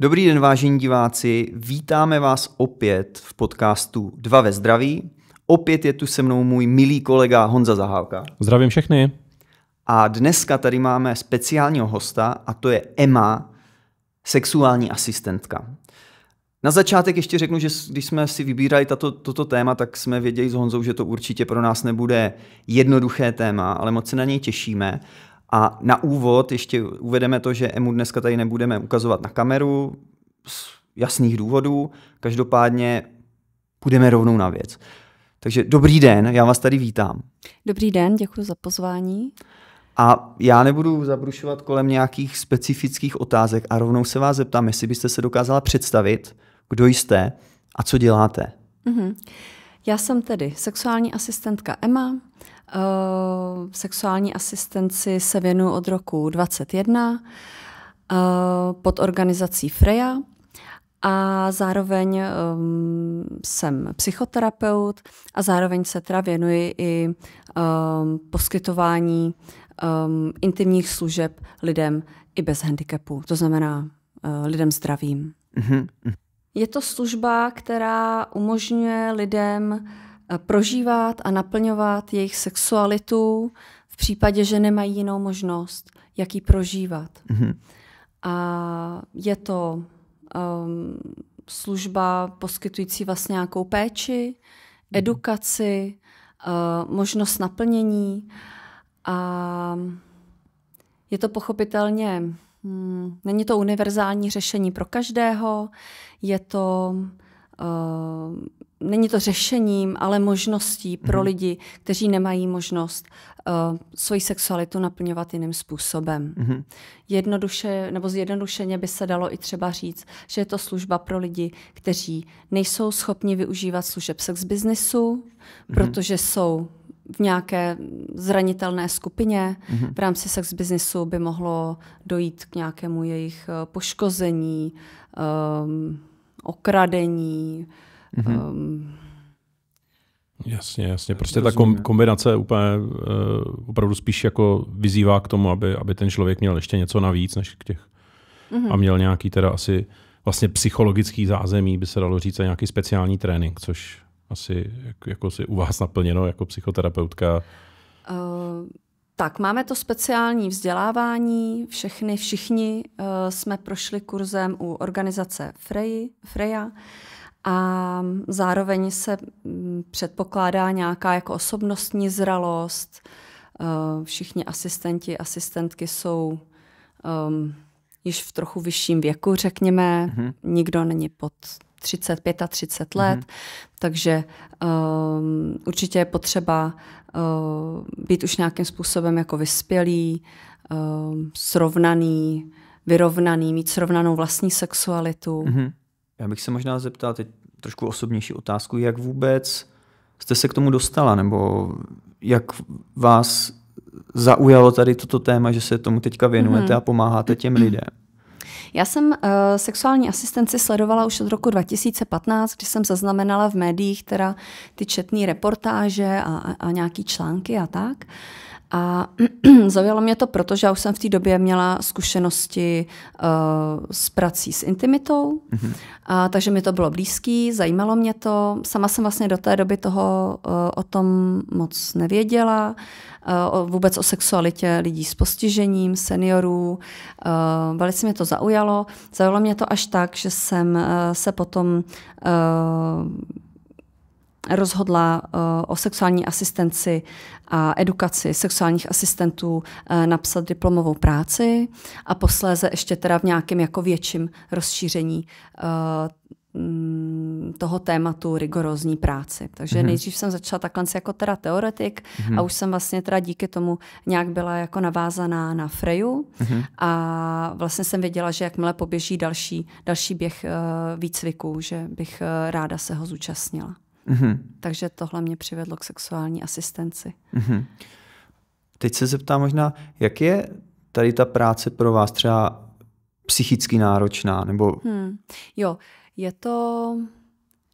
Dobrý den, vážení diváci, vítáme vás opět v podcastu Dva ve zdraví. Opět je tu se mnou můj milý kolega Honza Zahálka. Zdravím všechny. A dneska tady máme speciálního hosta a to je Emma, sexuální asistentka. Na začátek ještě řeknu, že když jsme si vybírali tato, toto téma, tak jsme věděli s Honzou, že to určitě pro nás nebude jednoduché téma, ale moc se na něj těšíme. A na úvod ještě uvedeme to, že EMU dneska tady nebudeme ukazovat na kameru z jasných důvodů. Každopádně půjdeme rovnou na věc. Takže dobrý den, já vás tady vítám. Dobrý den, děkuji za pozvání. A já nebudu zabrušovat kolem nějakých specifických otázek a rovnou se vás zeptám, jestli byste se dokázala představit, kdo jste a co děláte. Mm-hmm. Já jsem tedy sexuální asistentka Emma, Eh, sexuální asistenci se věnuju od roku 21 uh, eh, pod organizací Freja a zároveň um, jsem psychoterapeut a zároveň se teda věnuji i um, poskytování um, intimních služeb lidem i bez handicapu, to znamená uh, lidem zdravým. Mm-hmm. Je to služba, která umožňuje lidem prožívat a naplňovat jejich sexualitu v případě, že nemají jinou možnost, jak ji prožívat. Mm-hmm. A je to um, služba poskytující vlastně nějakou péči, mhm. edukaci, uh, možnost naplnění. A je to pochopitelně, hmm, není to univerzální řešení pro každého, je to uh, není to řešením, ale možností pro mm. lidi, kteří nemají možnost uh, svoji sexualitu naplňovat jiným způsobem. Mm. Jednoduše, nebo zjednodušeně by se dalo i třeba říct, že je to služba pro lidi, kteří nejsou schopni využívat služeb sex biznesu, mm. protože jsou v nějaké zranitelné skupině. Mm-hmm. V rámci sex biznisu by mohlo dojít k nějakému jejich eh, poškození, um, okradení, Mm-hmm. Um, Jasně, jasně. Prostě rozumím. ta kombinace úplně uh, opravdu spíš jako vyzývá k tomu, aby, aby ten člověk měl ještě něco navíc než k těch. Mm-hmm. A měl nějaký teda asi vlastně psychologický zázemí, by se dalo říct, a nějaký speciální trénink, což asi jako, jako si u vás naplněno jako psychoterapeutka. Uh... Tak, máme to speciální vzdělávání, všechny, všichni uh, jsme prošli kurzem u organizace Freji, Freja a zároveň se mm, předpokládá nějaká jako osobnostní zralost. Eh, všichni asistenti, asistentky jsou um, již v trochu vyšším věku, řekněme. Mm-hmm. Nikdo není pod 30, 35 mhm. let, mm-hmm. takže um, určitě je potřeba uh, být už nějakým způsobem jako vyspělý, um, srovnaný, vyrovnaný, mít srovnanou vlastní sexualitu. Mm-hmm. Já bych se možná zeptal teď trošku osobnější otázku, jak vůbec jste se k tomu dostala, nebo jak vás zaujalo tady toto téma, že se tomu teďka věnujete mm-hmm. a pomáháte těm mhm. lidem? Já jsem uh, sexuální asistenci sledovala už od roku 2015, kdy jsem zaznamenala v médiích teda ty četné reportáže a, a nějaký články a tak. Uh, a zaujalo mě to, protože já už jsem v té době měla zkušenosti uh, s prací s intimitou, mm-hmm. a, takže mi to bylo blízký, zajímalo mě to. Sama jsem vlastně do té doby toho uh, o tom moc nevěděla, uh, vůbec o sexualitě lidí s postižením, seniorů. Uh, velice mě to zaujalo. Zaujalo mě to až tak, že jsem uh, se potom... Uh, rozhodla eh, o sexuální asistenci a edukaci sexuálních asistentů eh, napsat diplomovou práci a posléze ještě teda v nějakém jako větším rozšíření eh, mm, toho tématu rigorózní práci. Takže mm-hmm. nejdřív jsem začala takhle jako teda teoretik mm-hmm. a už jsem vlastně teda díky tomu nějak byla jako navázaná na Freju mm-hmm. a vlastně jsem věděla, že jakmile poběží další, další běh uh, výcviku, že bych uh, ráda se ho zúčastnila. Mm-hmm. Takže tohle mě přivedlo k sexuální asistenci. Mm-hmm. Teď se zeptám možná, jak je tady ta práce pro vás třeba psychicky náročná? Nebo... Hmm. Jo, je to,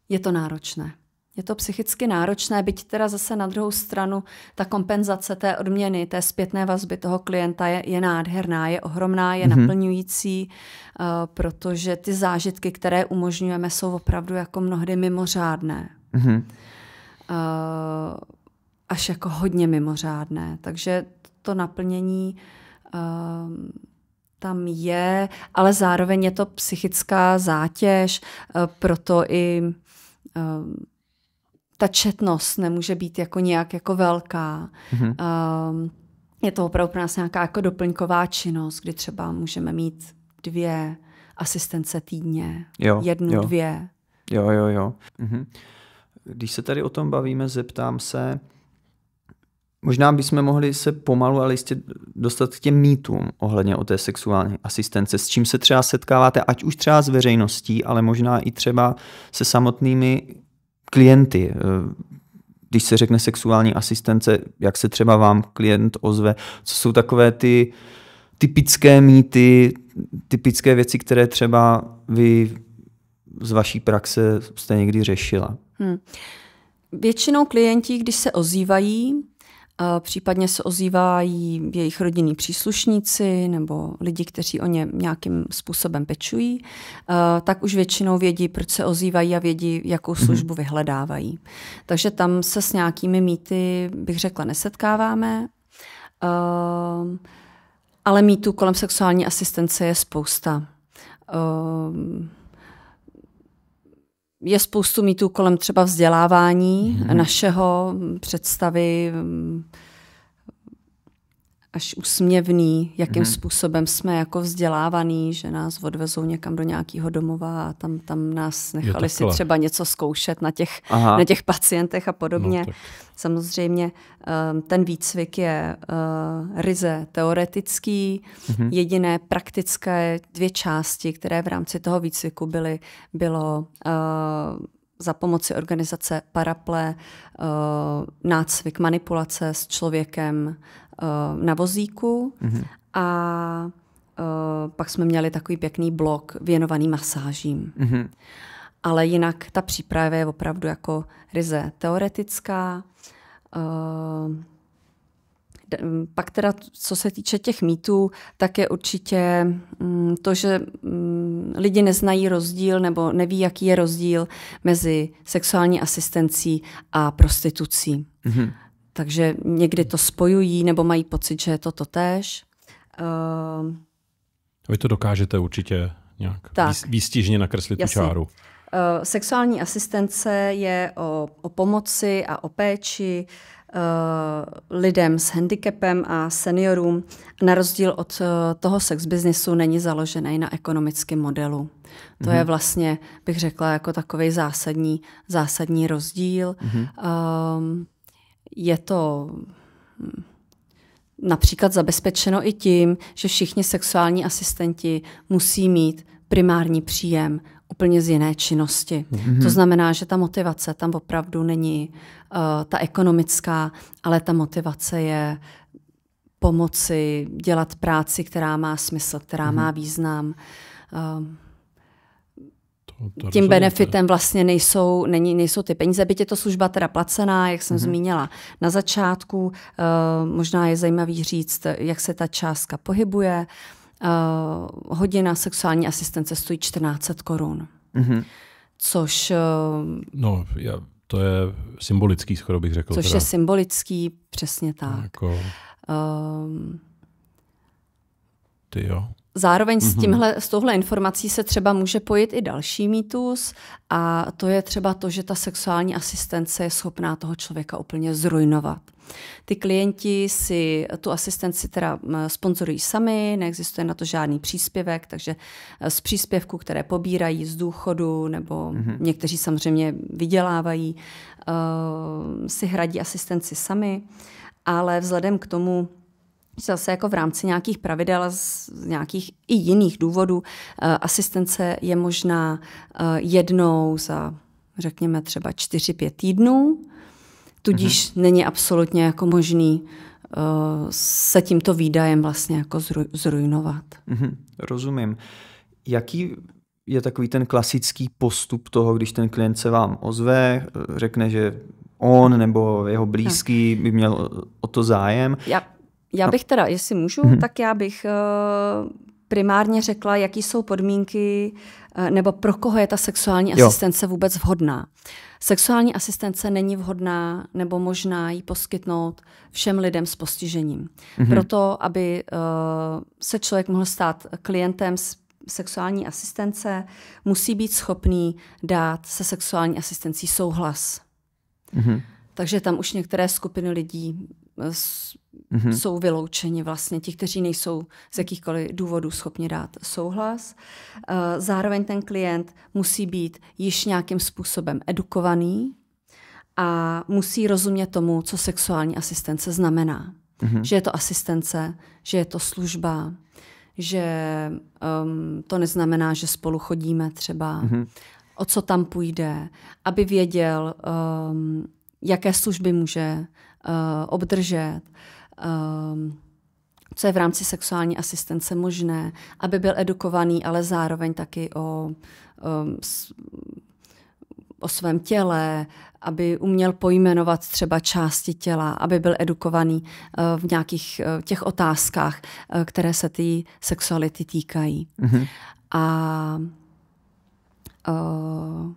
je to náročné. Je to psychicky náročné, byť teda zase na druhou stranu ta kompenzace té odměny, té zpětné vazby toho klienta je, je nádherná, je ohromná, je mm-hmm. naplňující, uh, protože ty zážitky, které umožňujeme, jsou opravdu jako mnohdy mimořádné. Mm-hmm. Uh, až jako hodně mimořádné. Takže to naplnění uh, tam je, ale zároveň je to psychická zátěž, uh, proto i uh, ta četnost nemůže být jako nějak jako velká. Mm-hmm. Uh, je to opravdu pro nás nějaká jako doplňková činnost, kdy třeba můžeme mít dvě asistence týdně, jo, jednu, jo. dvě. Jo, jo, jo. Mhm. Když se tady o tom bavíme, zeptám se, možná bychom mohli se pomalu, ale jistě dostat k těm mýtům ohledně o té sexuální asistence. S čím se třeba setkáváte, ať už třeba s veřejností, ale možná i třeba se samotnými klienty. Eh, když se řekne sexuální asistence, jak se třeba vám klient ozve, co jsou takové ty typické mýty, typické věci, které třeba vy z vaší praxe jste někdy řešila? Hmm. Většinou klienti, když se ozývají, případně se ozývají jejich rodinní příslušníci nebo lidi, kteří o ně nějakým způsobem pečují, tak už většinou vědí, proč se ozývají a vědí, jakou mhm. službu vyhledávají. Takže tam se s nějakými mýty, bych řekla, nesetkáváme. Ale mýtů kolem sexuální asistence je spousta je spoustu mýtů kolem třeba vzdělávání mm-hmm. našeho představy až usměvný, jakým mm-hmm. způsobem jsme jako vzdělávaný, že nás odvezou někam do nějakého domova a tam, tam nás nechali si třeba něco zkoušet na těch, na těch pacientech a podobně. No, Samozřejmě ehm, ten výcvik je eh, ryze teoretický, mm-hmm. jediné praktické dvě části, které v rámci toho výcviku byly, bylo eh, za pomoci organizace Paraple eh, nácvik manipulace s člověkem, Eh, na vozíku mm-hmm. a eh, pak jsme měli takový pěkný blok věnovaný masážím. Mm-hmm. Ale jinak ta příprava je opravdu jako ryze teoretická. Eh, pak teda, co se týče těch mýtů, tak je určitě mm, to, že mm, lidi neznají rozdíl nebo neví, jaký je rozdíl mezi sexuální asistencí a prostitucí. Mm-hmm. Takže někdy to spojují nebo mají pocit, že je to totéž. Uh, Vy to dokážete určitě nějak tak, výstižně nakreslit jasný. tu čáru. Uh, sexuální asistence je o, o pomoci a o péči uh, lidem s handicapem a seniorům. Na rozdíl od uh, toho sex businessu není založený na ekonomickém modelu. To mm-hmm. je mhm. vlastně, bych řekla, jako takový zásadní, zásadní rozdíl. Mm-hmm. Um, je to hm, například zabezpečeno i tím, že všichni sexuální asistenti musí mít primární příjem úplně z jiné činnosti. Mm-hmm. To znamená, že ta motivace tam opravdu není uh, ta ekonomická, ale ta motivace je pomoci dělat práci, která má smysl, která mm-hmm. má význam. Uh, tím benefitem vlastně nejsou, není, nejsou ty peníze, byť je to služba teda placená, jak jsem mm-hmm. zmínila na začátku. Uh, možná je zajímavý říct, jak se ta částka pohybuje. Uh, hodina sexuální asistence stojí 1400 korun. Mm-hmm. Což... Uh, no, já, to je symbolický, skoro bych řekl. Což teda. je symbolický, přesně tak. Jako... Uh, ty jo. Zároveň mm-hmm. s, mhm. tímhle, s touhle informací se třeba může pojít i další mýtus a to je třeba to, že ta sexuální asistence je schopná toho člověka úplně zrujnovat. Ty klienti si tu asistenci teda sponzorují sami, neexistuje na to žádný příspěvek, takže e, z příspěvku, které pobírají z důchodu nebo mm-hmm. někteří samozřejmě vydělávají, uh, si hradí asistenci sami, ale vzhledem k tomu, zase jako v rámci nějakých pravidel a z nějakých i jiných důvodů eh, asistence je možná eh, jednou za, řekněme, třeba 4-5 týdnů, tudíž mm-hmm. není absolutně jako možný eh, se tímto výdajem vlastně jako zrujnovat. Mm-hmm. Rozumím. Jaký je takový ten klasický postup toho, když ten klient se vám ozve, řekne, že on nebo jeho hm. blízký by měl o to zájem. Já, já bych teda, jestli můžu, hmm. tak já bych eh, primárně řekla, jaký jsou podmínky eh, nebo pro koho je ta sexuální asistence jo. vůbec vhodná. Sexuální asistence není vhodná nebo možná ji poskytnout všem lidem s postižením. hmm Proto, aby uh, se člověk mohl stát klientem s sexuální asistence, musí být schopný dát se sexuální asistencí souhlas. Mm-hmm. Takže tam už některé skupiny lidí mm-hmm. jsou vyloučeni vlastně, ti, kteří nejsou z jakýchkoliv důvodů schopni dát souhlas. Eh, zároveň ten klient musí být již nějakým způsobem edukovaný a musí rozumět tomu, co sexuální asistence znamená. Mm-hmm. Že je to asistence, že je to služba, že um, to neznamená, že spolu chodíme třeba, mm-hmm. o co tam půjde, aby věděl, um, jaké služby může uh, obdržet, uh, um, co je v rámci sexuální asistence možné, aby byl edukovaný, ale zároveň taky o, um, s, o svém těle, aby uměl pojmenovat třeba části těla, aby byl edukovaný eh, v nějakých eh, těch otázkách, eh, které se té sexuality týkají. Mm-hmm. A uh,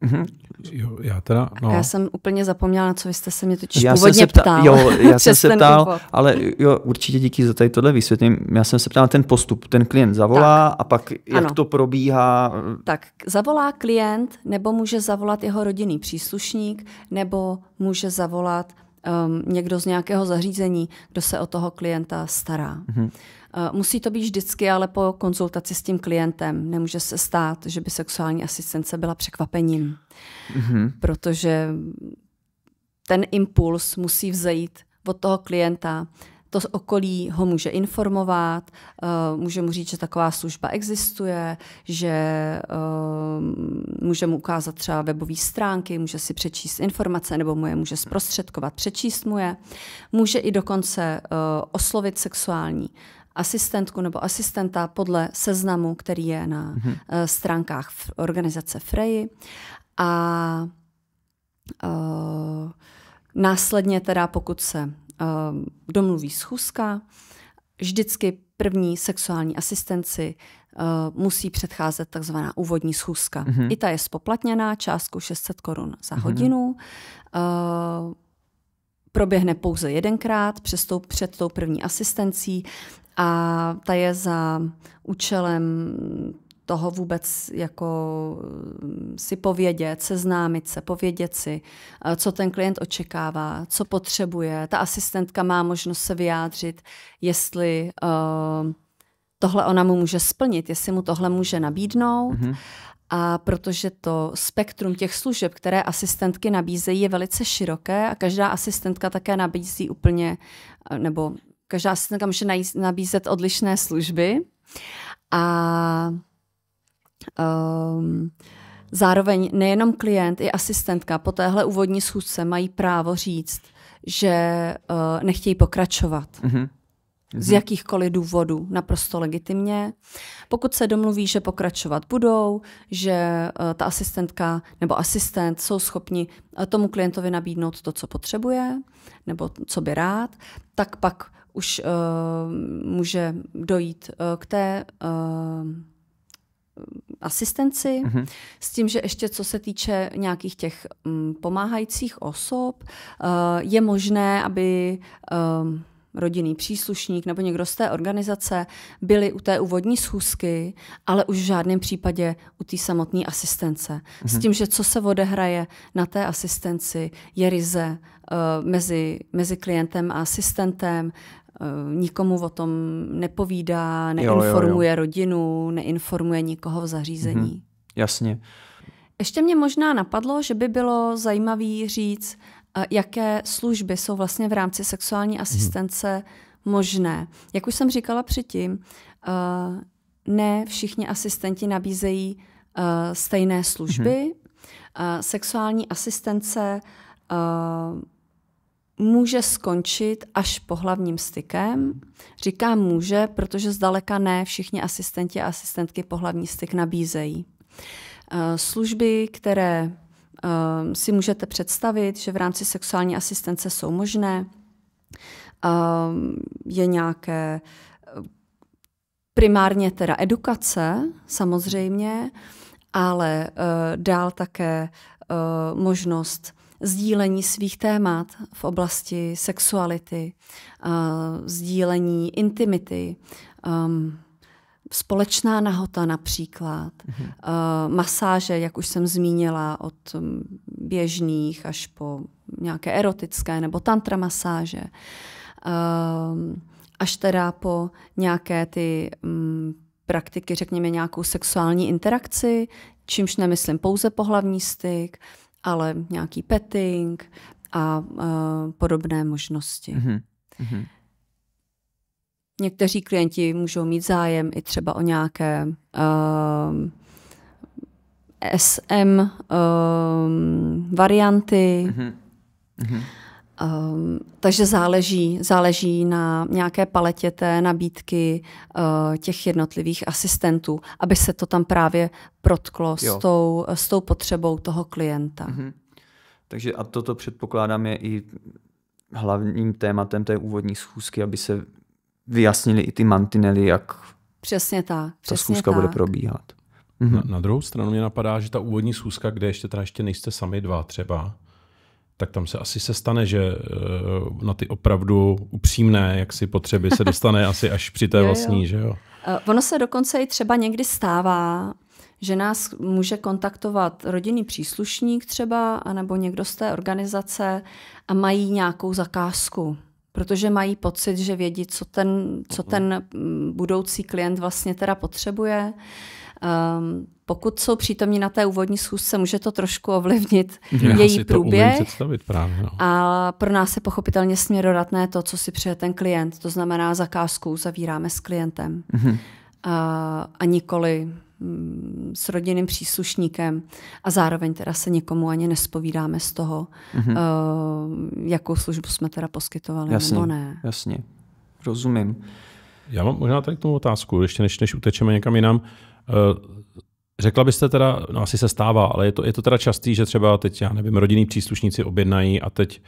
Mhm. Jo, já teda, no. Já jsem úplně zapomněla, na co vy jste se mě totiž já původně jsem se ptal. ptal. Jo, já jsem se ptal, úvod. ale jo, určitě díky za tady tohle vysvětlím. Já jsem se ptal na ten postup. Ten klient zavolá tak. a pak jak ano. to probíhá? Tak, zavolá klient, nebo může zavolat jeho rodinný příslušník, nebo může zavolat um, někdo z nějakého zařízení, kdo se o toho klienta stará. Mhm. Eh, musí to být vždycky, ale po konzultaci s tím klientem. Nemůže se stát, že by sexuální asistence byla překvapením, mm-hmm. protože ten impuls musí vzejít od toho klienta. To okolí ho může informovat, eh, může mu říct, že taková služba existuje, že eh, může mu ukázat třeba webové stránky, může si přečíst informace nebo mu je může zprostředkovat, přečíst mu je. Může i dokonce oslovit sexuální asistentku nebo asistenta podle seznamu, který je na mm-hmm. stránkách organizace Freji. A uh, následně teda, pokud se uh, domluví schůzka, vždycky první sexuální asistenci uh, musí předcházet takzvaná úvodní schůzka. Mm-hmm. I ta je spoplatněná částku 600 korun za mm-hmm. hodinu. Uh, proběhne pouze jedenkrát před tou první asistencí a ta je za účelem toho vůbec jako mm, si povědět, seznámit se, povědět si, eh, co ten klient očekává, co potřebuje. Ta asistentka má možnost se vyjádřit, jestli uh, tohle ona mu může splnit, jestli mu tohle může nabídnout. Mm-hmm. A protože to spektrum těch služeb, které asistentky nabízejí, je velice široké a každá asistentka také nabízí úplně, eh, nebo Každá asistentka může nabízet odlišné služby a um, zároveň nejenom klient, i asistentka po téhle úvodní schůzce mají právo říct, že uh, nechtějí pokračovat. Mm-hmm. Z jakýchkoliv důvodů, naprosto legitimně. Pokud se domluví, že pokračovat budou, že uh, ta asistentka nebo asistent jsou schopni uh, tomu klientovi nabídnout to, co potřebuje, nebo co by rád, tak pak už uh, může dojít uh, k té uh, asistenci, mm-hmm. s tím, že ještě co se týče nějakých těch um, pomáhajících osob, uh, je možné, aby um, rodinný příslušník nebo někdo z té organizace byli u té úvodní schůzky, ale už v žádném případě u té samotné asistence. Mm-hmm. S mhm. tím, že co se odehraje na té asistenci, je ryze uh, mezi, mezi klientem a asistentem, Eh, nikomu o tom nepovídá, neinformuje jo, jo, jo. rodinu, neinformuje nikoho v zařízení. Mhm. Jasně. Ještě mě možná napadlo, že by bylo zajímavé říct, eh, jaké služby jsou vlastně v rámci sexuální mhm. asistence mhm. možné. Jak už jsem říkala předtím, eh, ne všichni asistenti nabízejí stejné služby. Mhm. Sexuální asistence může skončit až pohlavním stykem. Říkám může, protože zdaleka ne všichni asistenti a asistentky pohlavní styk nabízejí. Eh, služby, které eh, si můžete představit, že v rámci sexuální asistence jsou možné, eh, je nějaké primárně teda edukace, samozřejmě, ale dál také možnost sdílení svých témat v oblasti sexuality, eh, sdílení intimity, ehm, společná nahota například, mhm. eh, masáže, jak už jsem zmínila, od mm, běžných až po nějaké erotické nebo tantra masáže, ehm, až teda po nějaké ty mm, praktiky, řekněme nějakou sexuální interakci, čímž nemyslím pouze pohlavní styk, ale nějaký petting a uh, podobné možnosti. Mm-hmm. mm-hmm. Někteří klienti můžou mít zájem i třeba o nějaké uh, eh, SM um, eh, varianty. Mm-hmm. Mm-hmm. Um, takže záleží, záleží na nějaké paletě té nabídky uh, těch jednotlivých asistentů, aby se to tam právě protklo s tou, s tou potřebou toho klienta. Mm-hmm. Takže a toto předpokládám je i hlavním tématem té úvodní schůzky, aby se vyjasnili i ty mantinely, jak přesně tak, přesně ta schůzka tak. bude probíhat. Mm-hmm. Na, mhm. na druhou stranu mě napadá, že ta úvodní schůzka, kde ještě teda ještě nejste sami dva třeba, tak tam se asi se stane, že eh, na ty opravdu upřímné jak si potřeby se dostane asi až při té vlastní, jo, jo. že jo? Eh, ono se dokonce i třeba někdy stává, že nás může kontaktovat rodinný příslušník třeba, anebo někdo z té organizace a mají nějakou zakázku, protože mají pocit, že vědí, co ten, co mhm. ten mm, budoucí klient vlastně teda potřebuje Um, pokud jsou přítomní na té úvodní schůzce, může to trošku ovlivnit Já její si průběh. To představit právě, no. A pro nás je pochopitelně směrodatné to, co si přeje ten klient. To znamená, zakázku zavíráme s klientem mm-hmm. a, a nikoli mm, s rodinným příslušníkem a zároveň teda se nikomu ani nespovídáme z toho, mm-hmm. uh, jakou službu jsme teda poskytovali jasně, nebo ne. Jasně, rozumím. Já mám možná tady k tomu otázku, ještě než, než utečeme někam jinam. Eh, řekla byste teda, no asi se stává, ale je to, je to teda častý, že třeba teď, já nevím, rodinní příslušníci objednají a teď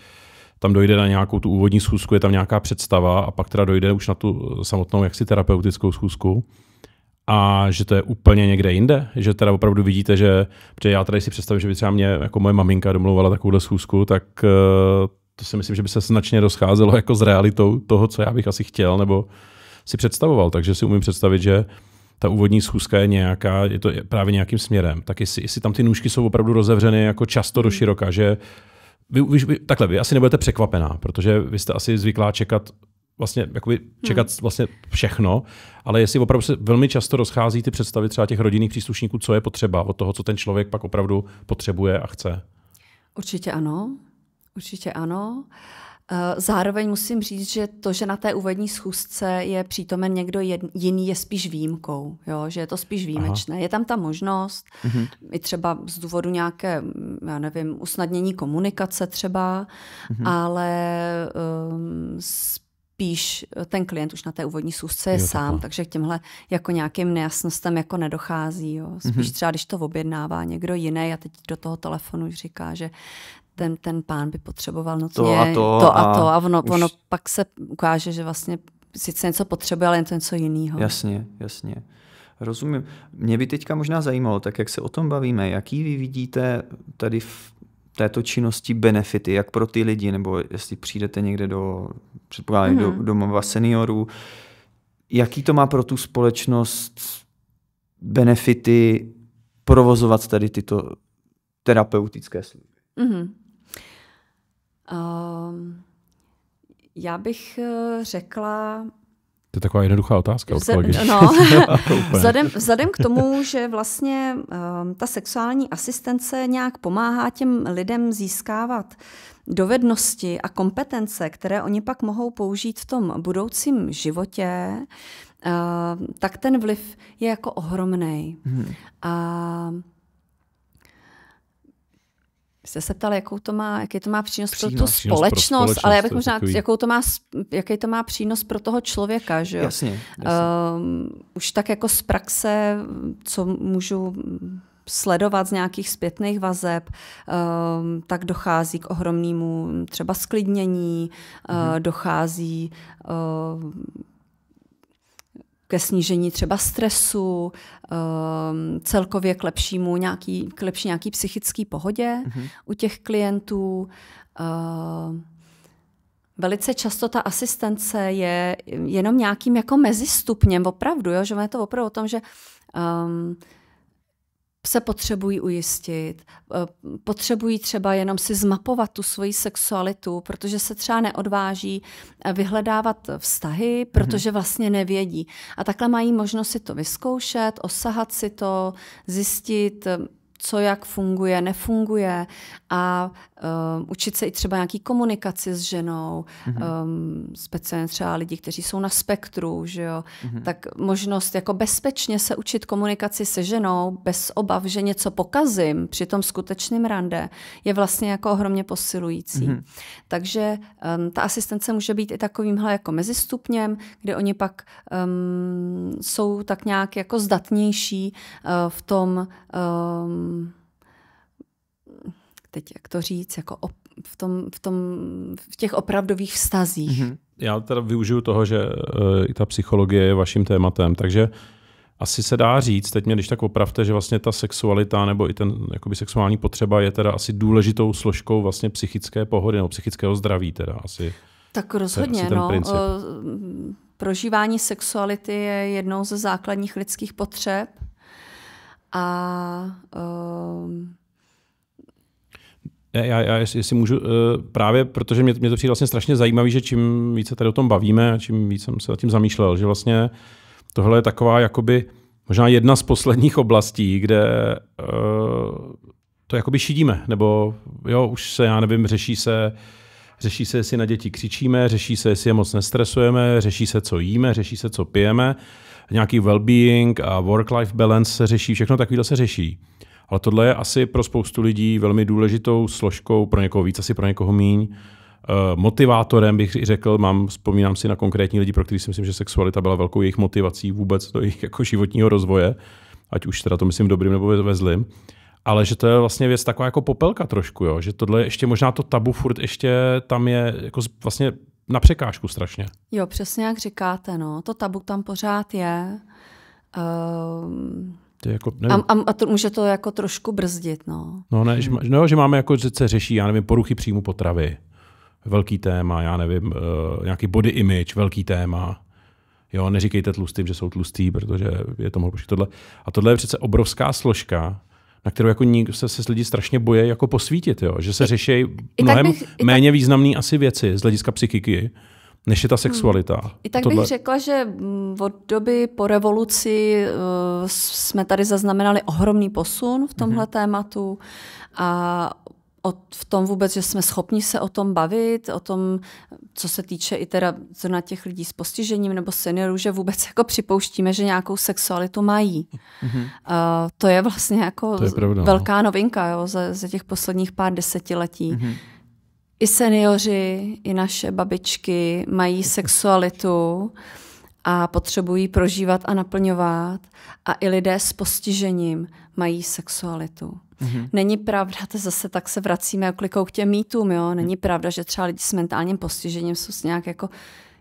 tam dojde na nějakou tu úvodní schůzku, je tam nějaká představa a pak teda dojde už na tu samotnou jaksi terapeutickou schůzku a že to je úplně někde jinde, že teda opravdu vidíte, že, protože já tady si představím, že by třeba mě, jako moje maminka domlouvala takovouhle schůzku, tak eh, to si myslím, že by se značně rozcházelo jako s realitou toho, co já bych asi chtěl nebo si představoval. Takže si umím představit, že ta úvodní schůzka je nějaká, je to právě nějakým směrem, tak jestli, jestli tam ty nůžky jsou opravdu rozevřeny jako často do široka, že vy, vy, vy, takhle, vy asi nebudete překvapená, protože vy jste asi zvyklá čekat vlastně jakoby čekat hmm. vlastně všechno, ale jestli opravdu se velmi často rozchází ty představy třeba těch rodinných příslušníků, co je potřeba od toho, co ten člověk pak opravdu potřebuje a chce. Určitě ano, určitě ano. Uh, Eh, zároveň musím říct, že to, že na té úvodní schůzce je přítomen někdo jiný, je spíš výjimkou, jo? že je to spíš výjimečné. Aha. Je tam ta možnost, mhm. i třeba z důvodu nějaké, mm, já nevím, usnadnění komunikace třeba, mhm. ale um, spíš ten klient už na té úvodní schůzce je jo, sám, takhle. takže k těmhle jako nějakým nejasnostem jako nedochází. Jo. Spíš mm-hmm. třeba, když to objednává někdo jiný a teď do toho telefonu říká, že ten, ten pán by potřeboval nutně to a to, to a, to a ono, už... ono pak se ukáže, že vlastně sice něco potřebuje, ale je to něco jiného. Jasně, jasně. Rozumím. Mě by teďka možná zajímalo, tak jak se o tom bavíme, jaký vy vidíte tady v této činnosti benefity, jak pro ty lidi, nebo jestli přijdete někde do, předpokládám, mm-hmm. do mhm. domova seniorů, jaký to má pro tu společnost benefity provozovat tady tyto terapeutické služby? Mm-hmm. Ehm, já bych eh, řekla... To je taková jednoduchá otázka od No, vzhledem, vzhledem k tomu, že vlastně um, ta sexuální asistence nějak pomáhá těm lidem získávat dovednosti a kompetence, které oni pak mohou použít v tom budoucím životě, uh, tak ten vliv je jako ohromný. Hmm. A vy jste se ptal, jakou to má, jaký to má přínos, přínos pro tu přínos společnost, pro společnost, ale já bych možná, takový... jakou to má, jaký to má přínos pro toho člověka, že jo? Jasně, jasně. Uh, už tak jako z praxe, co můžu sledovat z nějakých zpětných vazeb, ehm, tak dochází k ohromnému třeba sklidnění, mm-hmm. Eh, dochází eh, ke snížení třeba stresu, ehm, celkově k, lepšímu nějaký, k lepší nějaký psychický pohodě mm-hmm. u těch klientů. Ehm, velice často ta asistence je jenom nějakým jako mezistupněm opravdu, jo? že je to opravdu o tom, že um, se potřebují ujistit, eh, potřebují třeba jenom si zmapovat tu svoji sexualitu, protože se třeba neodváží eh, vyhledávat vztahy, mhm. protože vlastně nevědí. A takhle mají možnost si to vyzkoušet, osahat si to, zjistit, eh, co jak funguje, nefunguje a um, učit se i třeba nějaký komunikaci s ženou, mm-hmm. um, speciálně třeba lidi, kteří jsou na spektru, že jo, mm-hmm. tak možnost jako bezpečně se učit komunikaci se ženou bez obav, že něco pokazím při tom skutečném rande, je vlastně jako ohromně posilující. Mm-hmm. Takže um, ta asistence může být i takovýmhle jako mezistupněm, kde oni pak um, jsou tak nějak jako zdatnější uh, v tom um, teď jak to říct, jako op, v, tom, v, tom, v těch opravdových vztazích. Mm-hmm. Já teda využiju toho, že uh, i ta psychologie je vaším tématem, takže asi se dá říct, teď mě když tak opravte, že vlastně ta sexualita nebo i ten jakoby sexuální potřeba je teda asi důležitou složkou vlastně psychické pohody nebo psychického zdraví teda asi. Tak rozhodně, asi no. Princip. Prožívání sexuality je jednou ze základních lidských potřeb a um, já, já jestli můžu, eh, právě protože mě, mě to přijde vlastně strašně zajímavé, že čím více tady o tom bavíme, čím víc jsem se nad tím zamýšlel, že vlastně tohle je taková jakoby možná jedna z posledních oblastí, kde uh, to jakoby šidíme, nebo jo, už se, já nevím, řeší se, řeší se, jestli na děti křičíme, řeší se, jestli je moc nestresujeme, řeší se, co jíme, řeší se, co pijeme, nějaký well-being a work-life balance se řeší, všechno takovýhle se řeší. Uh, ale tohle je asi pro spoustu lidí velmi důležitou složkou, pro někoho víc, asi pro někoho míň. Eh, motivátorem bych řekl, mám, vzpomínám si na konkrétní lidi, pro který si myslím, že sexualita byla velkou jejich motivací vůbec do jejich jako životního rozvoje, ať už teda to myslím dobrým nebo ve zlým. Ale že to je vlastně věc taková jako popelka trošku, jo? že tohle je ještě možná to tabu furt ještě tam je jako vlastně na překážku strašně. Jo, přesně jak říkáte, no. To tabu tam pořád je. Ehm, to jako, nevím. a, a, a to, může to jako trošku brzdit, no. No ne, že, no, že máme jako, že se řeší, já nevím, poruchy příjmu potravy, velký téma, já nevím, uh, nějaký body image, velký téma. Jo, neříkejte tlustým, že jsou tlustý, protože je to možná. tohle. A tohle je přece obrovská složka, na kterou jako se, se lidi strašně boje jako posvítit, jo? že se řeší mnohem bych, méně tak... významné asi věci z hlediska psychiky, než je ta hmm. sexualita. Hmm. I tak Tohle... bych řekla, že mm, od doby po revoluci uh, jsme tady zaznamenali ohromný posun v tomhle hmm. tématu a o, v tom vůbec, že jsme schopni se o tom bavit, o tom, co se týče i teda zrovna těch lidí s postižením nebo seniorů, že vůbec jako připouštíme, že nějakou sexualitu mají. Mm-hmm. Uh, to je vlastně jako je pravda, no. velká no. novinka jo, za, za těch posledních pár desetiletí. Mm-hmm i seniori, i naše babičky mají sexualitu a potřebují prožívat a naplňovat. A i lidé s postižením mají sexualitu. Mm-hmm. Není pravda, to zase tak se vracíme klikou jako k těm mýtům, jo. Není mhm. pravda, že třeba lidi s mentálním postižením jsou nějak jako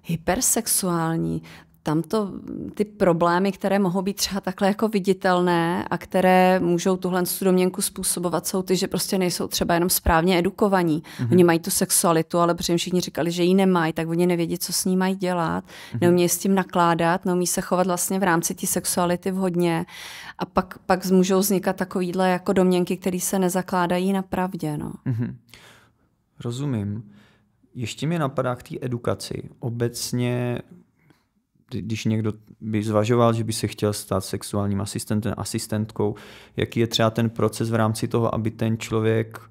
hypersexuální tam to, ty problémy, které mohou být třeba takhle jako viditelné a které můžou tuhle domněnku způsobovat, jsou ty, že prostě nejsou třeba jenom správně edukovaní. Mm-hmm. Oni mají tu sexualitu, ale protože všichni říkali, že ji nemají, tak oni nevědí, co s ní mají dělat, mm-hmm. neumí s tím nakládat, neumí se chovat vlastně v rámci té sexuality vhodně a pak, pak můžou vznikat takovýhle jako domněnky, které se nezakládají na pravdě. No. Mm-hmm. Rozumím. Ještě mi napadá k té edukaci. Obecně když někdo by zvažoval, že by se chtěl stát sexuálním asistentem, asistentkou, jaký je třeba ten proces v rámci toho, aby ten člověk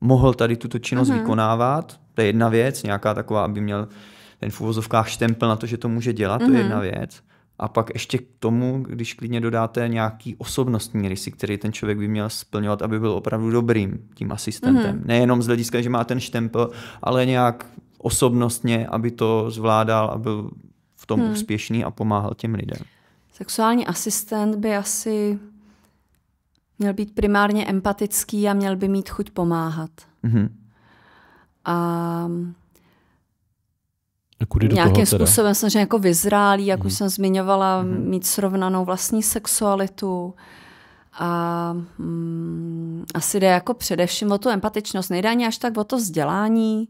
mohl tady tuto činnost mm-hmm. vykonávat, to je jedna věc, nějaká taková, aby měl ten v uvozovkách štempel na to, že to může dělat, mm-hmm. to je mhm. jedna věc. A pak ještě k tomu, když klidně dodáte nějaký osobnostní rysy, který ten člověk by měl splňovat, aby byl opravdu dobrým tím asistentem. Mm-hmm. Nejenom z hlediska, že má ten štempel, ale nějak osobnostně, aby to zvládal a byl v tom hmm. úspěšný a pomáhal těm lidem. Sexuální asistent by asi měl být primárně empatický a měl by mít chuť pomáhat. hmm A kudy nějakým toho teda? způsobem samozřejmě jako vyzrálý, jak hmm. už mhm. jsem zmiňovala, hmm. mít srovnanou vlastní sexualitu. A mm, asi jde jako především o tu empatičnost. Nejde ani až tak o to vzdělání,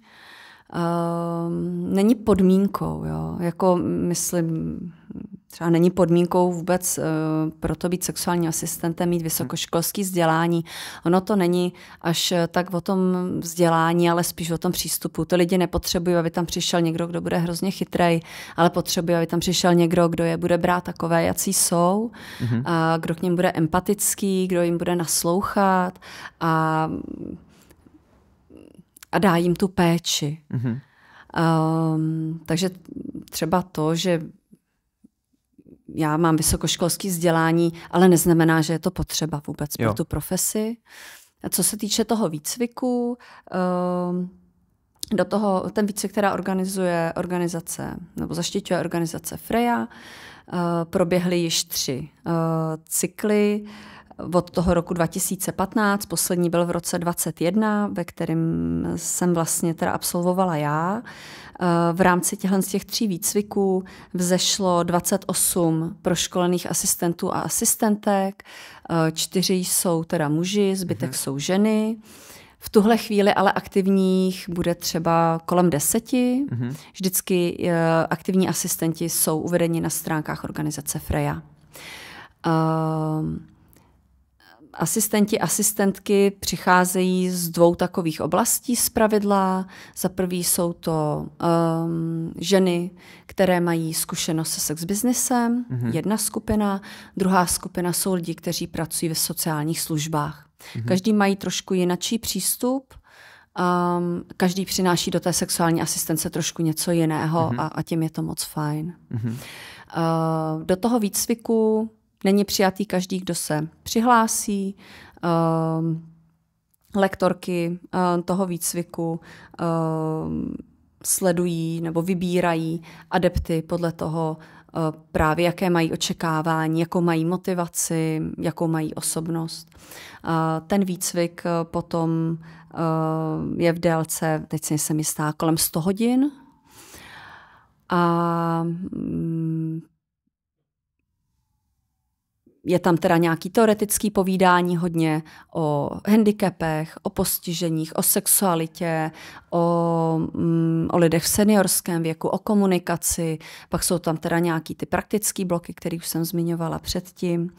Ehm, není podmínkou, jo? jako myslím, třeba není podmínkou vůbec uh, pro to být sexuálním asistentem, mít vysokoškolský vzdělání. Ono to není až eh, tak o tom vzdělání, ale spíš o tom přístupu. Ty lidi nepotřebují, aby tam přišel někdo, kdo bude hrozně chytrej, ale potřebují, aby tam přišel někdo, kdo je bude brát takové, jací jsou, mm-hmm. a kdo k ním bude empatický, kdo jim bude naslouchat a a dá jim tu péči. Mm-hmm. Um, takže třeba to, že já mám vysokoškolské vzdělání, ale neznamená, že je to potřeba vůbec jo. pro tu profesi. A co se týče toho výcviku, um, do toho, ten výcvik, která organizuje organizace, nebo zaštiťuje organizace Freja, uh, proběhly již tři uh, cykly. Uh, od toho roku 2015, poslední byl v roce 2021, ve kterém jsem vlastně teda absolvovala já. Eh, v rámci těchto z těch tří výcviků vzešlo 28 proškolených asistentů a asistentek, eh, čtyři jsou teda muži, zbytek mhm. jsou ženy. V tuhle chvíli ale aktivních bude třeba kolem deseti. Mm-hmm. Vždycky uh, aktivní asistenti jsou uvedeni na stránkách organizace Freja. Uh, Asistenti, asistentky přicházejí z dvou takových oblastí z pravidla. Za prvý jsou to um, ženy, které mají zkušenost se sex businessem, mm-hmm. jedna skupina. Druhá skupina jsou lidi, kteří pracují ve sociálních službách. Mm-hmm. Každý mají trošku jinačí přístup. Um, každý přináší do té sexuální asistence trošku něco jiného mm-hmm. a, a tím je to moc fajn. Mm-hmm. Uh, do toho výcviku Není přijatý každý, kdo se přihlásí. Ehm, lektorky ehm, toho výcviku ehm, sledují nebo vybírají adepty podle toho, eh, právě jaké mají očekávání, jakou mají motivaci, jakou mají osobnost. Eh, ten výcvik eh, potom je v délce, teď se jsem jistá, kolem 100 hodin. A mm, je tam teda nějaký teoretický povídání hodně o handicapech, o postiženích, o sexualitě, o, mm, o lidech v seniorském věku, o komunikaci. Pak jsou tam teda nějaký ty praktické bloky, které už jsem zmiňovala předtím.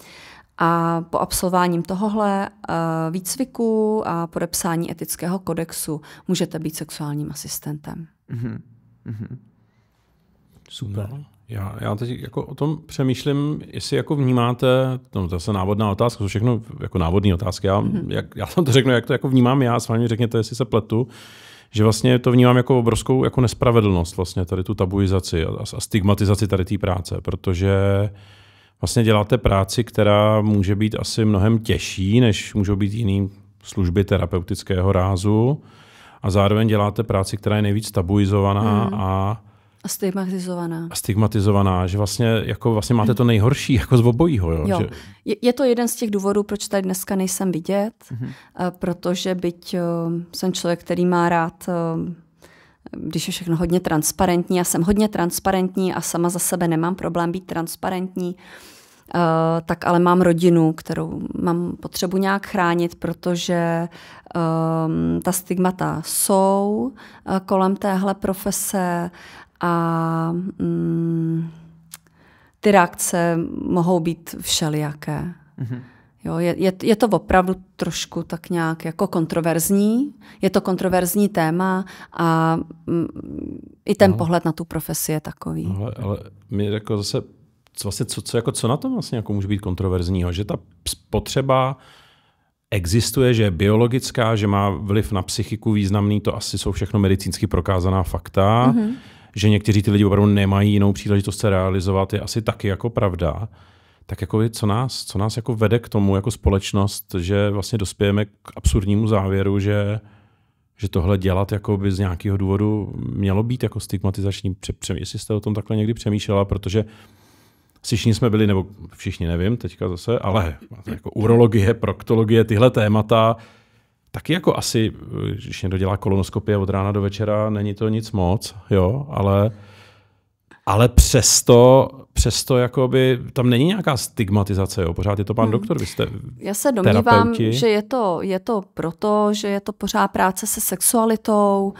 A po absolvováním tohohle eh, výcviku a podepsání etického kodexu můžete být sexuálním asistentem. Mm-hmm. Super. No. Já, já teď jako o tom přemýšlím, jestli jako vnímáte, to je zase návodná otázka, jsou všechno jako návodní otázky, já, mm-hmm. jak, já tam to řeknu, jak to jako vnímám já, s vámi řekněte, jestli se pletu, že vlastně to vnímám jako obrovskou jako nespravedlnost, vlastně tady tu tabuizaci a, a stigmatizaci tady té práce, protože vlastně děláte práci, která může být asi mnohem těžší, než můžou být jiný služby terapeutického rázu a zároveň děláte práci, která je nejvíc tabuizovaná mm. a a stigmatizovaná. A stigmatizovaná, že vlastně, jako vlastně máte to nejhorší jako z obojího. Jo? Jo. Že... Je, to jeden z těch důvodů, proč tady dneska nejsem vidět, mm-hmm. protože byť eh, jsem člověk, který má rád eh, když je všechno hodně transparentní, já jsem hodně transparentní a sama za sebe nemám problém být transparentní, Uh, tak ale mám rodinu, kterou mám potřebu nějak chránit, protože um, ta stigmata jsou uh, kolem téhle profese a mm, ty reakce mohou být všelijaké. Mm-hmm. Jo, je, je, je to opravdu trošku tak nějak jako kontroverzní. Je to kontroverzní téma a mm, i ten no. pohled na tu profesi je takový. No, ale, ale mi jako zase, co, vlastně, co, co, jako, co na tom vlastně jako může být kontroverzního? Že ta potřeba existuje, že je biologická, že má vliv na psychiku významný, to asi jsou všechno medicínsky prokázaná fakta. Mm-hmm že někteří ty lidi opravdu nemají jinou příležitost se realizovat, je asi taky jako pravda. Tak jako co nás, co nás jako vede k tomu jako společnost, že vlastně dospějeme k absurdnímu závěru, že že tohle dělat jako by z nějakého důvodu mělo být jako stigmatizační. Přemýšlím, jestli jste o tom takhle někdy přemýšlela, protože všichni jsme byli, nebo všichni nevím teďka zase, ale jako urologie, proktologie, tyhle témata taky jako asi, když někdo dělá kolonoskopie od rána do večera, není to nic moc, jo, ale, ale přesto, přesto jakoby, tam není nějaká stigmatizace, jo, pořád je to pan hmm. doktor, vy jste Já se domnívám, terapeuti. že je to, je to proto, že je to pořád práce se sexualitou,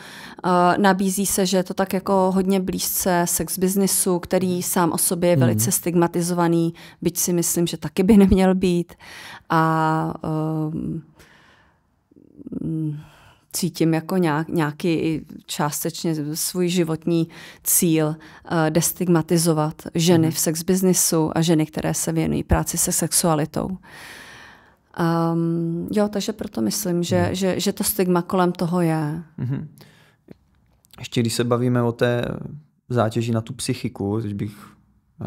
uh, nabízí se, že je to tak jako hodně blízce sex biznisu, který sám o sobě je hmm. velice stigmatizovaný, byť si myslím, že taky by neměl být a uh, Mm, cítím jako nějak, nějaký částečně svůj životní cíl uh, destigmatizovat ženy mhm. v sex businessu a ženy, které se věnují práci se sexualitou. Um, jo, takže proto myslím, že, mm. že, že to stigma kolem toho je. Mm-hmm. Ještě když se bavíme o té zátěži na tu psychiku, když bych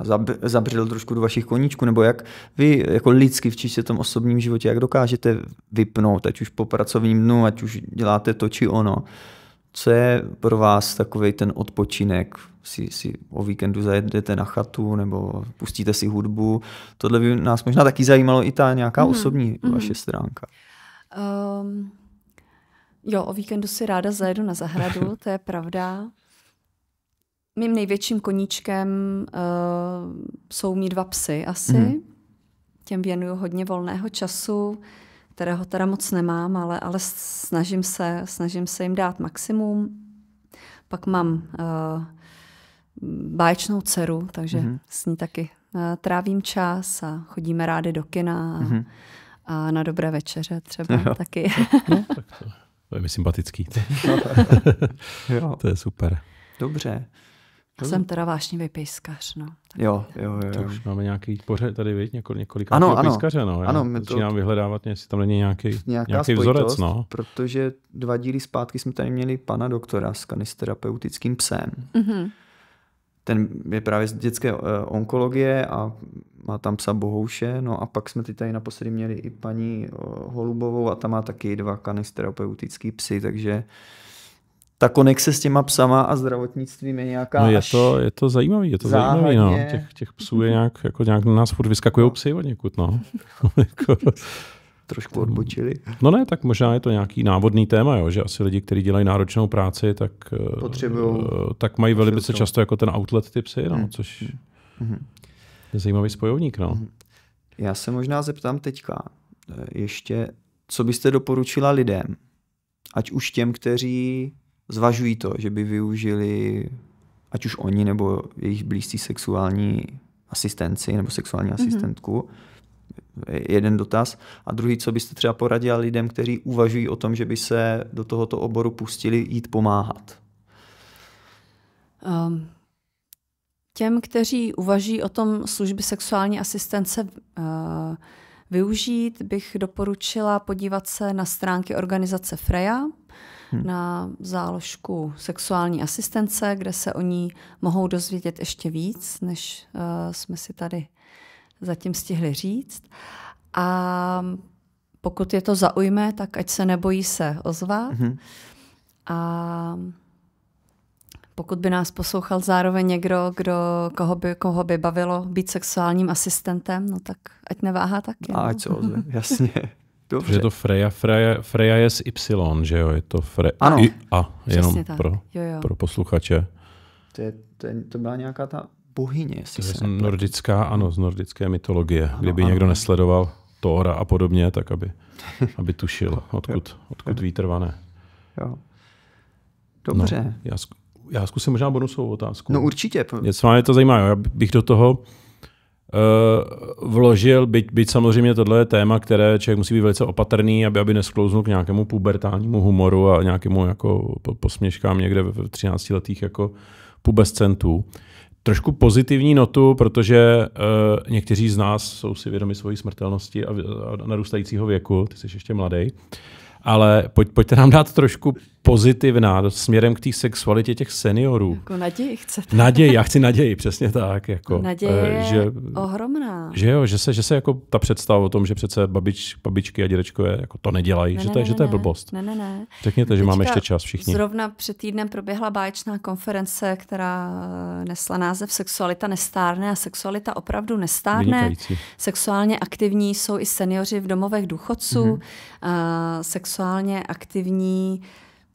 Zab, zabřel trošku do vašich koníčků, nebo jak vy jako lidsky v čistě tom osobním životě, jak dokážete vypnout, ať už po pracovním dnu, ať už děláte to či ono. Co je pro vás takový ten odpočinek? Si, si o víkendu zajedete na chatu nebo pustíte si hudbu? Tohle by nás možná taky zajímalo i ta nějaká mm. osobní mm. vaše stránka. Um, jo, o víkendu si ráda zajedu na zahradu, to je pravda. Mým největším koníčkem uh, jsou mý dva psy asi. Mm. Těm věnuju hodně volného času, kterého teda moc nemám, ale, ale snažím, se, snažím se jim dát maximum. Pak mám uh, báječnou dceru, takže mm. s ní taky uh, trávím čas a chodíme rádi do kina a, mm. a na dobré večeře třeba jo. taky. no, tak to, to je mi sympatický. jo. to je super. Dobře. Hmm. Jsem teda vášnivý pejskař, no. Tak jo, jo, jo, To už máme nějaký pořad tady, víš, něko, několik ano, ano, pejskaře, no. Ano, my to... Začínám vyhledávat, jestli tam není nějaký, nějaká nějaký vzorec, no. Protože dva díly zpátky jsme tady měli pana doktora s kanisterapeutickým psem. Mm-hmm. Ten je právě z dětské uh, onkologie a má tam psa Bohouše, no a pak jsme ty tady naposledy měli i paní uh, Holubovou a ta má taky dva kanisterapeutický psy, takže ta konexe s těma psama a zdravotnictvím je nějaká no je to, je to zajímavý, je to záhadně. zajímavý, no. těch, těch psů je nějak, jako nějak na nás furt vyskakují psy od někud, no. Jako- Trošku odbočili. No ne, tak možná je to nějaký návodný téma, jo, že asi lidi, kteří dělají náročnou práci, tak, eh, Potřebujou eh, tak mají velice často jako ten outlet ty psy, no, hmm. což hmm. je zajímavý spojovník. No. Mm-hmm. Já se možná zeptám teďka eh, ještě, co byste doporučila lidem, ať už těm, kteří zvažují to, že by využili ať už oni nebo jejich blízcí sexuální asistenci nebo sexuální mm-hmm. asistentku. Jeden dotaz. A druhý, co byste třeba poradila lidem, kteří uvažují o tom, že by se do tohoto oboru pustili jít pomáhat? Um, těm, kteří uvažují o tom služby sexuální asistence uh, využít, bych doporučila podívat se na stránky organizace Freja, hmm. na záložku sexuální asistence, kde se o ní mohou dozvědět ještě víc, než uh, jsme si tady zatím stihli říct. A pokud je to zaujme, tak ať se nebojí se ozvat. Hmm. A pokud by nás poslouchal zároveň někdo, kdo, koho, by, koho by bavilo být sexuálním asistentem, no tak ať neváhá taky. A no. ať se ozve, jasně. Dobře. Protože je to Freja, Freja, Freja je z Y, že jo? Je to Freja. Ano. I a, jenom pro, jo, jo. pro posluchače. To, je, to, je, to byla nějaká ta bohyně, jestli to se neplatí. Nordická, ano, z nordické mytologie. Ano, Kdyby ano. někdo nesledoval Tóra a podobně, tak aby, aby tušil, odkud, odkud vítr Jo. Dobře. No, já, já zkusím možná bonusovou otázku. No určitě. Mě s vámi to zajímá. Já bych do toho Eh, vložil, byť, byť samozřejmě tohle je téma, které člověk musí být velice opatrný, aby, aby nesklouznul k nějakému pubertálnímu humoru a nějakému jako posměškám někde v 13 letých jako pubescentů. Trošku pozitivní notu, protože uh, někteří z nás jsou si vědomi svojí smrtelnosti a, a narůstajícího věku, ty jsi ještě mladý, ale pojď, pojďte nám dát trošku pozitivná směrem k té sexualitě těch seniorů. Jako naději chcete. Naději, já chci naději, přesně tak. Jako, eh, Naděje že, ohromná. Že jo, že se, že se jako ta představa o tom, že přece babič, babičky a dědečkové jako to nedělají, ne, že, ne, to je, ne, že to je blbost. Ne, ne, ne. Řekněte, že máme ještě čas všichni. Zrovna před týdnem proběhla báječná konference, která eh, nesla název Sexualita nestárne a sexualita opravdu nestárne. Vynikající. Sexuálně aktivní jsou i seniori v domovech důchodců, mm-hmm. a eh, sexuálně aktivní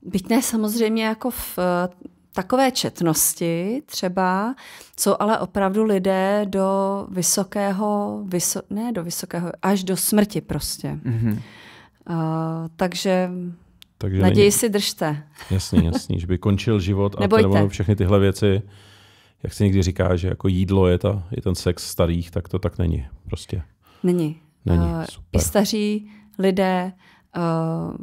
byť ne samozřejmě jako v eh, takové četnosti třeba, co ale opravdu lidé do vysokého, vyso, ne do vysokého, až do smrti prostě. Mm-hmm. Uh, takže takže Naději není... si držte. Jasně, jasně, že by končil život a teda všechny tyhle věci. Jak se někdy říká, že jako jídlo je, ta, je ten sex starých, tak to tak není prostě. Není. Není, uh, super. I staří lidé uh,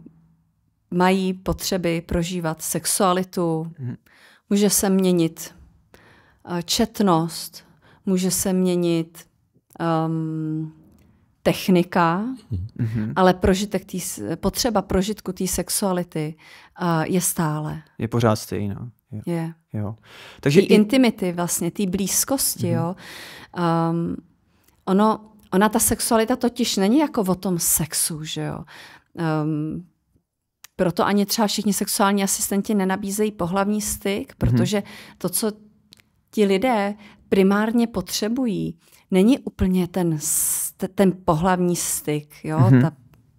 mají potřeby prožívat sexualitu, mhm. může se měnit eh, četnost, může se měnit um, technika, mm-hmm. ale prožitek tý, potřeba prožitku té sexuality uh, je stále. Je pořád stejná. Je. Je. Jo. Takže tý i... intimity vlastně, té blízkosti, mm-hmm. jo. Um, ono, ona ta sexualita totiž není jako o tom sexu, že jo. Um, proto ani třeba všichni sexuální asistenti nenabízejí pohlavní styk, mhm. protože to, co ti lidé primárně potřebují, není úplně ten, ten pohlavní styk, jo, mm-hmm. ta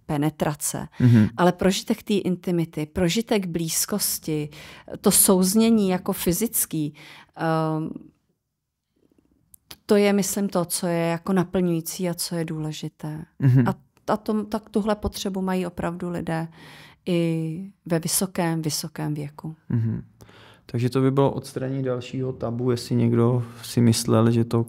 penetrace, mm-hmm. ale prožitek té intimity, prožitek blízkosti, to souznění jako fyzický, um, to je, myslím, to, co je jako naplňující a co je důležité. Mm-hmm. A, a to, tak tuhle potřebu mají opravdu lidé i ve vysokém, vysokém věku. Mm-hmm. Takže to by bylo odstranění dalšího tabu, jestli někdo si myslel, že to...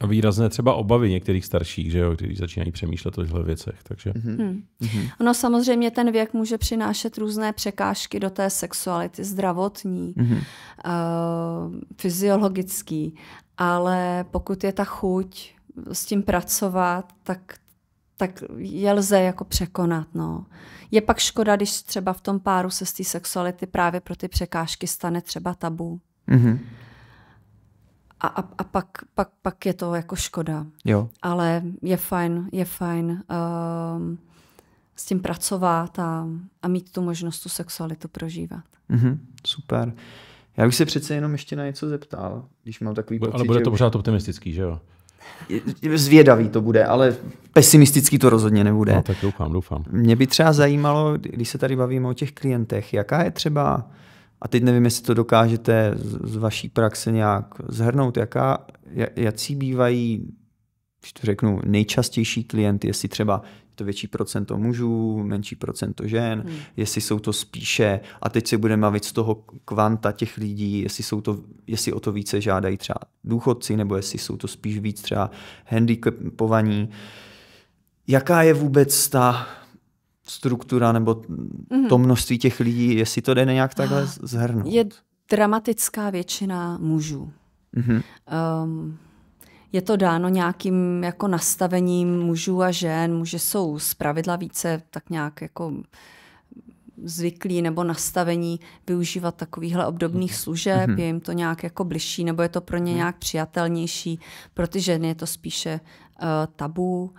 A výrazné třeba obavy některých starších, že jo, kteří začínají přemýšlet o těchto věcech. Takže... Mm-hmm. Mm-hmm. No samozřejmě ten věk může přinášet různé překážky do té sexuality, zdravotní, mm-hmm. uh, fyziologický, ale pokud je ta chuť s tím pracovat, tak tak je lze jako překonat. No. Je pak škoda, když třeba v tom páru se z té sexuality právě pro ty překážky stane třeba tabu. Mm-hmm. A, a, a pak, pak, pak je to jako škoda. Jo. Ale je fajn, je fajn um, s tím pracovat a, a mít tu možnost tu sexualitu prožívat. Mm-hmm, super. Já bych se přece jenom ještě na něco zeptal, když mám takový pocit, Ale bude to pořád optimistický, že jo? Zvědavý to bude, ale pesimistický to rozhodně nebude. No, tak doufám, doufám. Mě by třeba zajímalo, když se tady bavíme o těch klientech, jaká je třeba, a teď nevím, jestli to dokážete z vaší praxe nějak zhrnout, jaká, jací bývají, když to řeknu, nejčastější klienty, jestli třeba to větší procento mužů, menší procento žen, hmm. jestli jsou to spíše, a teď si budeme bavit z toho kvanta těch lidí, jestli, jsou to, jestli o to více žádají třeba důchodci, nebo jestli jsou to spíš víc třeba handicapovaní. Jaká je vůbec ta struktura nebo mhm. to množství těch lidí, jestli to jde nějak takhle ah, zhrnout? Je dramatická většina mužů. Mm-hmm. Um, je to dáno nějakým jako nastavením mužů a žen. Muži jsou pravidla více tak nějak jako zvyklí nebo nastavení využívat takovýchhle obdobných mhm. služeb, mm-hmm. je jim to nějak jako bližší nebo je to pro ně mhm. nějak přijatelnější, pro ty ženy je to spíše uh, tabu,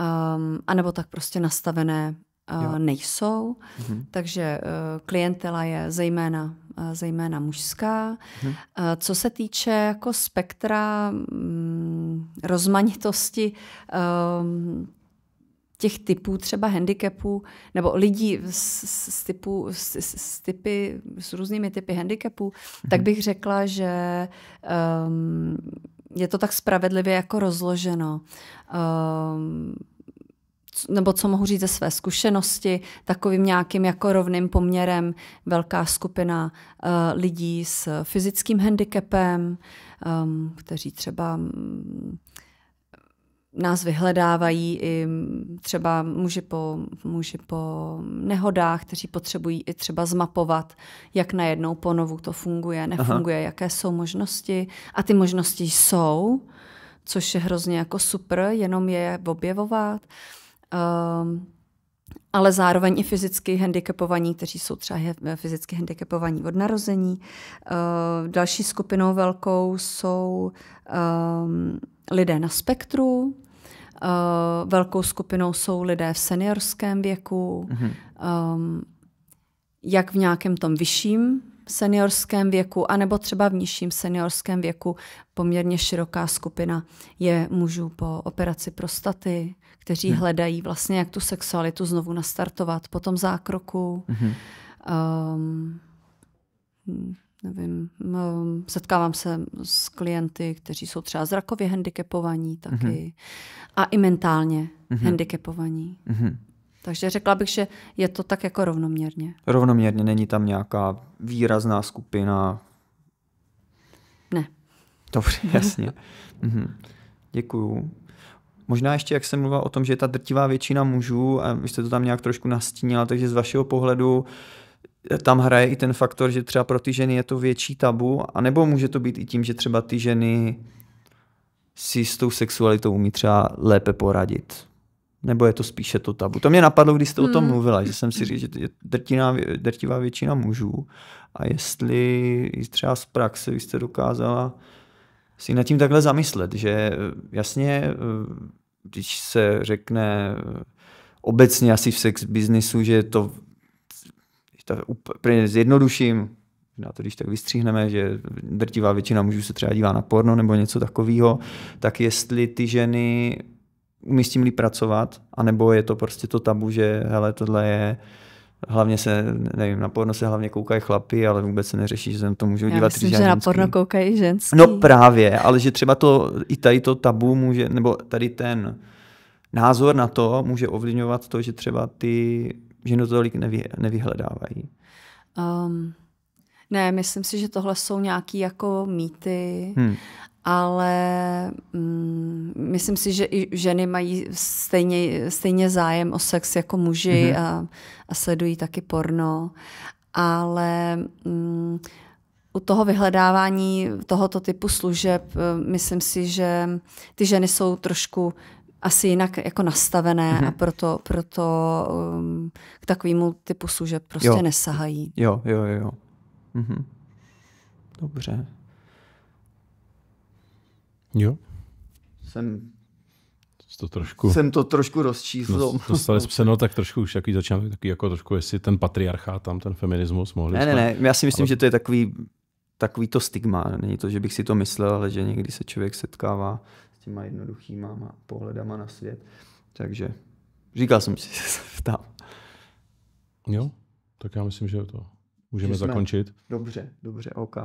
um, anebo tak prostě nastavené uh, nejsou. Mm-hmm. Takže uh, klientela je zejména, uh, zejména mužská. hmm Uh, co se týče jako spektra um, rozmanitosti ehm, těch typů třeba handicapů, nebo lidí s, s, typu, s, s, typy, s různými typy handicapů, mm-hmm. tak bych řekla, že um, je to tak spravedlivě jako rozloženo. Um, nebo co mohu říct ze své zkušenosti, takovým nějakým jako rovným poměrem velká skupina uh, lidí s fyzickým handicapem, um, kteří třeba mm, nás vyhledávají i třeba muži po, muži po nehodách, kteří potřebují i třeba zmapovat, jak najednou ponovu to funguje, nefunguje, Aha. jaké jsou možnosti. A ty možnosti jsou, což je hrozně jako super, jenom je objevovat. Um, ale zároveň i fyzicky handicapovaní, kteří jsou třeba fyzicky handicapovaní od narození. Uh, další skupinou velkou jsou um, lidé na spektru, Eh, velkou skupinou jsou lidé v seniorském věku, mm-hmm. um, jak v nějakém tom vyšším seniorském věku, anebo třeba v nižším seniorském věku poměrně široká skupina je mužů po operaci prostaty, kteří hmm. hledají vlastně, jak tu sexualitu znovu nastartovat po tom zákroku. Hmm. Um, nevím, no, setkávám se s klienty, kteří jsou třeba zrakově handicapovaní taky mm-hmm. a i mentálně mm-hmm. handicapovaní. Mm-hmm. Takže řekla bych, že je to tak jako rovnoměrně. Rovnoměrně, není tam nějaká výrazná skupina? Ne. Dobře, jasně. mm-hmm. Děkuju. Možná ještě, jak jsem mluvila o tom, že je ta drtivá většina mužů, a vy jste to tam nějak trošku nastínila, takže z vašeho pohledu uh, tam hraje i ten faktor, že třeba pro ty ženy je to větší tabu, anebo může to být i tím, že třeba ty ženy si s tou sexualitou umí třeba lépe poradit. Nebo je to spíše to tabu. To mě napadlo, když jste hmm. o tom hmm. mluvila, že jsem si říkal, že drtina, drtivá většina mužů. A jestli třeba z praxe jste dokázala si nad tím takhle zamyslet, že eh, jasně, eh, když se řekne eh, obecně asi v sex biznisu, že to to úplně zjednoduším, na to, když tak vystříhneme, že drtivá většina mužů se třeba dívá na porno nebo něco takového, tak jestli ty ženy umí s tím líp pracovat, anebo je to prostě to tabu, že hele, tohle je hlavně se, nevím, na porno se hlavně koukají chlapy, ale vůbec se neřeší, že se to můžou dívat Já myslím, že na porno koukají ženský. No právě, ale že třeba to, i tady to tabu může, nebo tady ten názor na to může ovlivňovat to, že třeba ty ženu tolik nevy, nevyhledávají. Um, ne, myslím si, že tohle jsou nějaký jako mýty, hmm. ale um, myslím si, že i ženy mají stejně, stejně zájem o sex jako muži hmm. a, a sledují taky porno, ale um, u toho vyhledávání tohoto typu služeb e, myslím si, že ty ženy jsou trošku asi jinak jako nastavené mm-hmm. a mhm. proto, proto um, k takovému typu služeb prostě jo. nesahají. Jo, jo, jo. Mm-hmm. Dobře. Jo. Jsem to trošku, jsem to trošku rozčíslil. No, stále jsme, no tak trošku už takový začínám, takový jako trošku, jestli ten patriarchát tam, ten feminismus mohli. Ne, jsme, ne, ne, já si myslím, ale... že to je takový, takový to stigma. Není to, že bych si to myslel, ale že někdy se člověk setkává těma jednoduchýma pohledama na svět. Takže říkal jsem si, že se ptám. Jo, tak já myslím, že to můžeme že zakončit. Dobře, dobře, OK.